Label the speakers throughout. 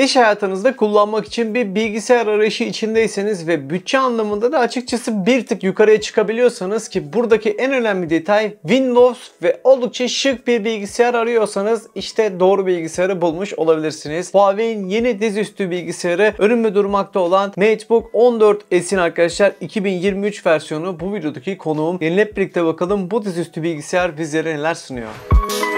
Speaker 1: İş hayatınızda kullanmak için bir bilgisayar arayışı içindeyseniz ve bütçe anlamında da açıkçası bir tık yukarıya çıkabiliyorsanız ki buradaki en önemli detay Windows ve oldukça şık bir bilgisayar arıyorsanız işte doğru bilgisayarı bulmuş olabilirsiniz. Huawei'in yeni dizüstü bilgisayarı önümde durmakta olan MateBook 14 S'in arkadaşlar 2023 versiyonu bu videodaki konuğum. Yeni birlikte bakalım bu dizüstü bilgisayar bizlere neler sunuyor. Müzik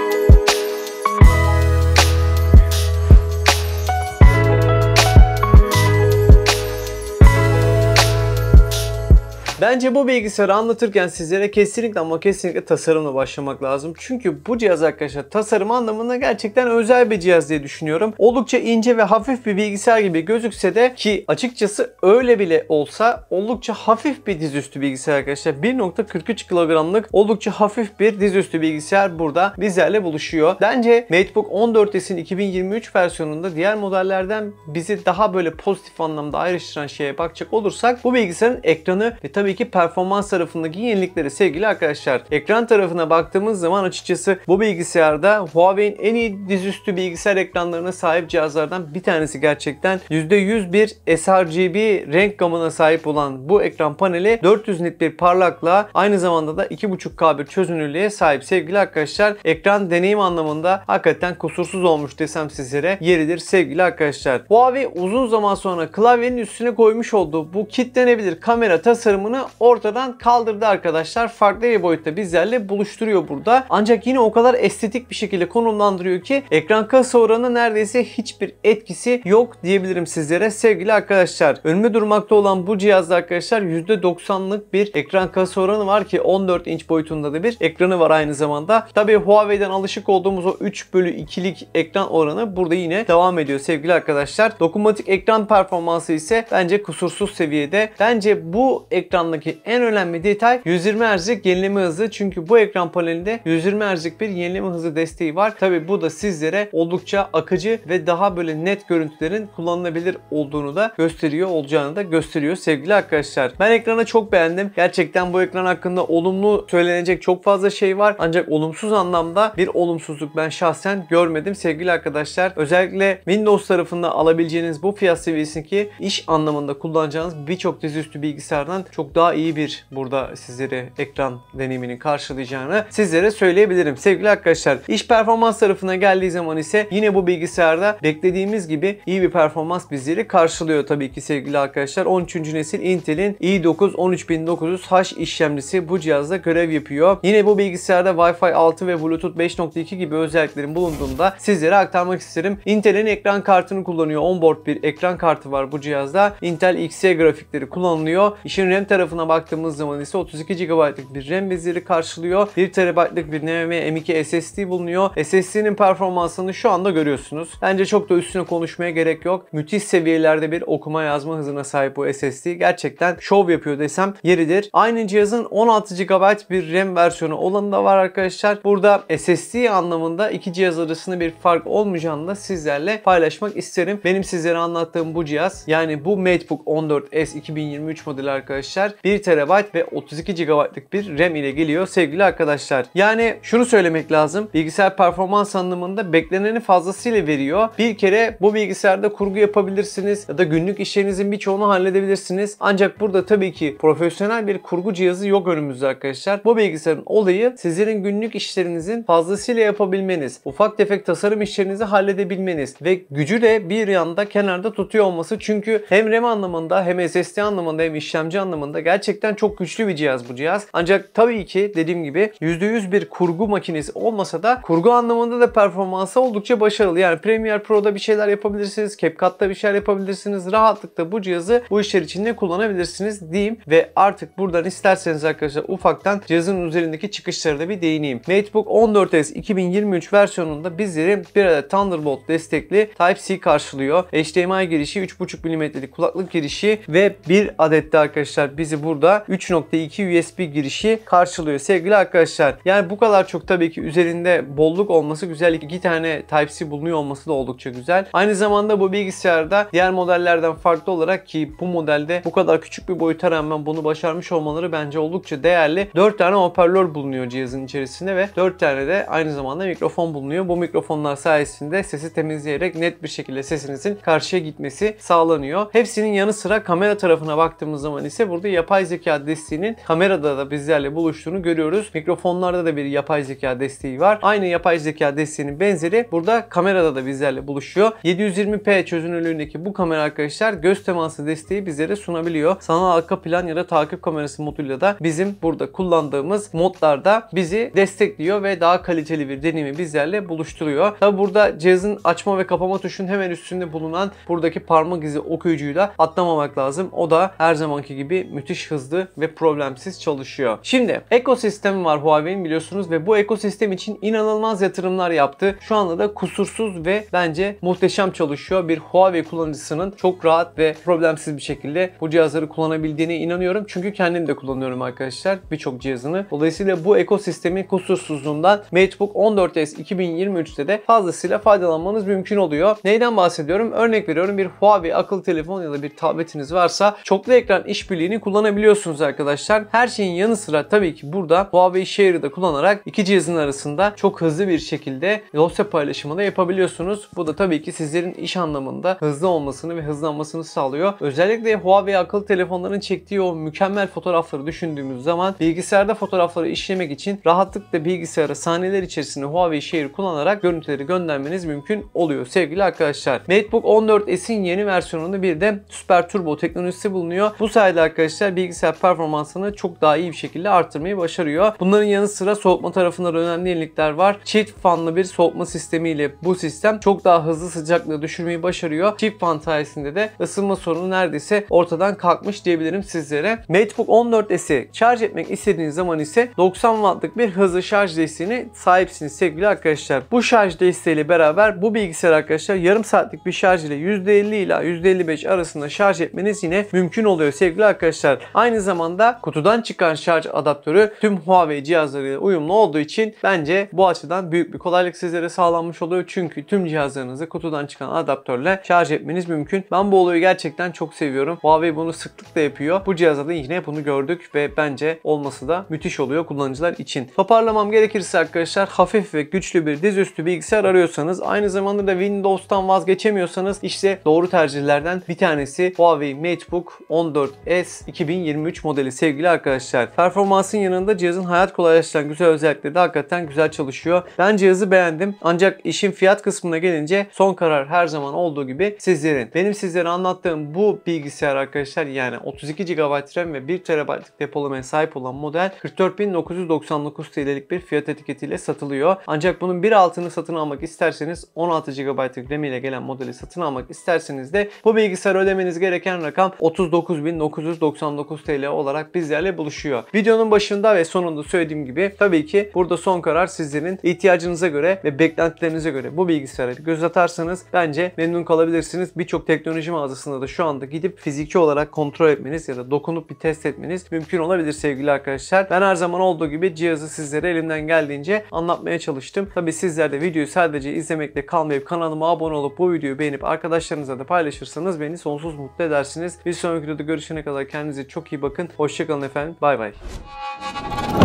Speaker 1: Bence bu bilgisayarı anlatırken sizlere kesinlikle ama kesinlikle tasarımla başlamak lazım. Çünkü bu cihaz arkadaşlar tasarım anlamında gerçekten özel bir cihaz diye düşünüyorum. Oldukça ince ve hafif bir bilgisayar gibi gözükse de ki açıkçası öyle bile olsa oldukça hafif bir dizüstü bilgisayar arkadaşlar. 1.43 kilogramlık oldukça hafif bir dizüstü bilgisayar burada bizlerle buluşuyor. Bence MateBook 14'sin 2023 versiyonunda diğer modellerden bizi daha böyle pozitif anlamda ayrıştıran şeye bakacak olursak bu bilgisayarın ekranı ve tabii tabii ki performans tarafındaki yenilikleri sevgili arkadaşlar. Ekran tarafına baktığımız zaman açıkçası bu bilgisayarda Huawei'nin en iyi dizüstü bilgisayar ekranlarına sahip cihazlardan bir tanesi gerçekten. %100 bir sRGB renk gamına sahip olan bu ekran paneli 400 nit bir parlaklığa aynı zamanda da 2.5K bir çözünürlüğe sahip sevgili arkadaşlar. Ekran deneyim anlamında hakikaten kusursuz olmuş desem sizlere yeridir sevgili arkadaşlar. Huawei uzun zaman sonra klavyenin üstüne koymuş olduğu bu kitlenebilir kamera tasarımını kavramını ortadan kaldırdı arkadaşlar. Farklı bir boyutta bizlerle buluşturuyor burada. Ancak yine o kadar estetik bir şekilde konumlandırıyor ki ekran kasa oranı neredeyse hiçbir etkisi yok diyebilirim sizlere sevgili arkadaşlar. Önüme durmakta olan bu cihazda arkadaşlar %90'lık bir ekran kasa oranı var ki 14 inç boyutunda da bir ekranı var aynı zamanda. Tabii Huawei'den alışık olduğumuz o 3 bölü 2'lik ekran oranı burada yine devam ediyor sevgili arkadaşlar. Dokunmatik ekran performansı ise bence kusursuz seviyede. Bence bu ekran ekrandaki en önemli detay 120 Hz'lik yenileme hızı. Çünkü bu ekran panelinde 120 Hz'lik bir yenileme hızı desteği var. Tabi bu da sizlere oldukça akıcı ve daha böyle net görüntülerin kullanılabilir olduğunu da gösteriyor, olacağını da gösteriyor sevgili arkadaşlar. Ben ekranı çok beğendim. Gerçekten bu ekran hakkında olumlu söylenecek çok fazla şey var. Ancak olumsuz anlamda bir olumsuzluk ben şahsen görmedim sevgili arkadaşlar. Özellikle Windows tarafında alabileceğiniz bu fiyat seviyesindeki iş anlamında kullanacağınız birçok dizüstü bilgisayardan çok daha iyi bir burada sizlere ekran deneyiminin karşılayacağını sizlere söyleyebilirim. Sevgili arkadaşlar iş performans tarafına geldiği zaman ise yine bu bilgisayarda beklediğimiz gibi iyi bir performans bizleri karşılıyor tabii ki sevgili arkadaşlar. 13. nesil Intel'in i9 13900H işlemcisi bu cihazda görev yapıyor. Yine bu bilgisayarda Wi-Fi 6 ve Bluetooth 5.2 gibi özelliklerin bulunduğunda sizlere aktarmak isterim. Intel'in ekran kartını kullanıyor. Onboard bir ekran kartı var bu cihazda. Intel X'e grafikleri kullanılıyor. İşin RAM tarafı tarafına baktığımız zaman ise 32 GB'lık bir RAM beziri karşılıyor. 1 TB'lık bir NVMe M2 SSD bulunuyor. SSD'nin performansını şu anda görüyorsunuz. Bence çok da üstüne konuşmaya gerek yok. Müthiş seviyelerde bir okuma yazma hızına sahip bu SSD. Gerçekten şov yapıyor desem yeridir. Aynı cihazın 16 GB bir RAM versiyonu olanı da var arkadaşlar. Burada SSD anlamında iki cihaz arasında bir fark olmayacağını da sizlerle paylaşmak isterim. Benim sizlere anlattığım bu cihaz yani bu MacBook 14S 2023 modeli arkadaşlar arkadaşlar 1 TB ve 32 GB'lık bir RAM ile geliyor sevgili arkadaşlar. Yani şunu söylemek lazım. Bilgisayar performans anlamında bekleneni fazlasıyla veriyor. Bir kere bu bilgisayarda kurgu yapabilirsiniz ya da günlük işlerinizin birçoğunu halledebilirsiniz. Ancak burada tabii ki profesyonel bir kurgu cihazı yok önümüzde arkadaşlar. Bu bilgisayarın olayı sizlerin günlük işlerinizin fazlasıyla yapabilmeniz, ufak tefek tasarım işlerinizi halledebilmeniz ve gücü de bir yanda kenarda tutuyor olması. Çünkü hem RAM anlamında hem SSD anlamında hem işlemci anlamında Gerçekten çok güçlü bir cihaz bu cihaz. Ancak tabii ki dediğim gibi %100 bir kurgu makinesi olmasa da kurgu anlamında da performansı oldukça başarılı. Yani Premiere Pro'da bir şeyler yapabilirsiniz. CapCut'ta bir şeyler yapabilirsiniz. Rahatlıkla bu cihazı bu işler içinde kullanabilirsiniz diyeyim ve artık buradan isterseniz arkadaşlar ufaktan cihazın üzerindeki çıkışlara da bir değineyim. MateBook 14S 2023 versiyonunda bizleri bir adet Thunderbolt destekli Type-C karşılıyor. HDMI girişi, 3.5 mm'lik kulaklık girişi ve bir adette arkadaşlar bizi bizi burada 3.2 USB girişi karşılıyor sevgili arkadaşlar. Yani bu kadar çok tabii ki üzerinde bolluk olması güzel. iki tane Type-C bulunuyor olması da oldukça güzel. Aynı zamanda bu bilgisayarda diğer modellerden farklı olarak ki bu modelde bu kadar küçük bir boyuta rağmen bunu başarmış olmaları bence oldukça değerli. 4 tane hoparlör bulunuyor cihazın içerisinde ve 4 tane de aynı zamanda mikrofon bulunuyor. Bu mikrofonlar sayesinde sesi temizleyerek net bir şekilde sesinizin karşıya gitmesi sağlanıyor. Hepsinin yanı sıra kamera tarafına baktığımız zaman ise burada yapay zeka desteğinin kamerada da bizlerle buluştuğunu görüyoruz. Mikrofonlarda da bir yapay zeka desteği var. Aynı yapay zeka desteğinin benzeri burada kamerada da bizlerle buluşuyor. 720p çözünürlüğündeki bu kamera arkadaşlar göz teması desteği bizlere sunabiliyor. Sanal arka plan ya da takip kamerası moduyla da bizim burada kullandığımız modlarda bizi destekliyor ve daha kaliteli bir deneyimi bizlerle buluşturuyor. Tabi burada cihazın açma ve kapama tuşunun hemen üstünde bulunan buradaki parmak izi okuyucuyu da atlamamak lazım. O da her zamanki gibi müthiş müthiş hızlı ve problemsiz çalışıyor. Şimdi ekosistemi var Huawei'nin biliyorsunuz ve bu ekosistem için inanılmaz yatırımlar yaptı. Şu anda da kusursuz ve bence muhteşem çalışıyor. Bir Huawei kullanıcısının çok rahat ve problemsiz bir şekilde bu cihazları kullanabildiğine inanıyorum. Çünkü kendim de kullanıyorum arkadaşlar birçok cihazını. Dolayısıyla bu ekosistemin kusursuzluğundan MateBook 14S 2023'te de fazlasıyla faydalanmanız mümkün oluyor. Neyden bahsediyorum? Örnek veriyorum bir Huawei akıllı telefon ya da bir tabletiniz varsa çoklu ekran işbirliğini kullanabilirsiniz kullanabiliyorsunuz arkadaşlar. Her şeyin yanı sıra tabii ki burada Huawei Share'ı da kullanarak iki cihazın arasında çok hızlı bir şekilde dosya paylaşımını da yapabiliyorsunuz. Bu da tabii ki sizlerin iş anlamında hızlı olmasını ve hızlanmasını sağlıyor. Özellikle Huawei akıllı telefonların çektiği o mükemmel fotoğrafları düşündüğümüz zaman bilgisayarda fotoğrafları işlemek için rahatlıkla bilgisayara saniyeler içerisinde Huawei Share kullanarak görüntüleri göndermeniz mümkün oluyor sevgili arkadaşlar. MateBook 14S'in yeni versiyonunda bir de Super Turbo teknolojisi bulunuyor. Bu sayede arkadaşlar kişisel bilgisayar performansını çok daha iyi bir şekilde arttırmayı başarıyor. Bunların yanı sıra soğutma tarafında da önemli yenilikler var. Çift fanlı bir soğutma sistemiyle bu sistem çok daha hızlı sıcaklığı düşürmeyi başarıyor. Çift fan sayesinde de ısınma sorunu neredeyse ortadan kalkmış diyebilirim sizlere. MateBook 14S'i şarj etmek istediğiniz zaman ise 90 wattlık bir hızlı şarj desteğine sahipsiniz sevgili arkadaşlar. Bu şarj desteğiyle beraber bu bilgisayar arkadaşlar yarım saatlik bir şarj ile %50 ile %55 arasında şarj etmeniz yine mümkün oluyor sevgili arkadaşlar. Arkadaşlar aynı zamanda kutudan çıkan şarj adaptörü tüm Huawei cihazlarıyla uyumlu olduğu için bence bu açıdan büyük bir kolaylık sizlere sağlanmış oluyor. Çünkü tüm cihazlarınızı kutudan çıkan adaptörle şarj etmeniz mümkün. Ben bu olayı gerçekten çok seviyorum. Huawei bunu sıklıkla yapıyor. Bu cihazda da yine bunu gördük ve bence olması da müthiş oluyor kullanıcılar için. Toparlamam gerekirse arkadaşlar hafif ve güçlü bir dizüstü bilgisayar arıyorsanız aynı zamanda da Windows'tan vazgeçemiyorsanız işte doğru tercihlerden bir tanesi Huawei MateBook 14S 2 2023 modeli sevgili arkadaşlar. Performansın yanında cihazın hayat kolaylaştıran güzel özellikleri de hakikaten güzel çalışıyor. Ben cihazı beğendim ancak işin fiyat kısmına gelince son karar her zaman olduğu gibi sizlerin. Benim sizlere anlattığım bu bilgisayar arkadaşlar yani 32 GB RAM ve 1 TB'lık depolamaya sahip olan model 44.999 TL'lik bir fiyat etiketiyle satılıyor. Ancak bunun bir altını satın almak isterseniz 16 GB RAM ile gelen modeli satın almak isterseniz de bu bilgisayar ödemeniz gereken rakam 39.999 99 TL olarak bizlerle buluşuyor. Videonun başında ve sonunda söylediğim gibi tabii ki burada son karar sizlerin ihtiyacınıza göre ve beklentilerinize göre bu bilgisayara göz atarsanız bence memnun kalabilirsiniz. Birçok teknoloji mağazasında da şu anda gidip fiziki olarak kontrol etmeniz ya da dokunup bir test etmeniz mümkün olabilir sevgili arkadaşlar. Ben her zaman olduğu gibi cihazı sizlere elimden geldiğince anlatmaya çalıştım. Tabii sizler de videoyu sadece izlemekle kalmayıp kanalıma abone olup bu videoyu beğenip arkadaşlarınıza da paylaşırsanız beni sonsuz mutlu edersiniz. Bir sonraki videoda görüşene kadar kendinize Kendinize çok iyi bakın. Hoşçakalın efendim. Bay bay.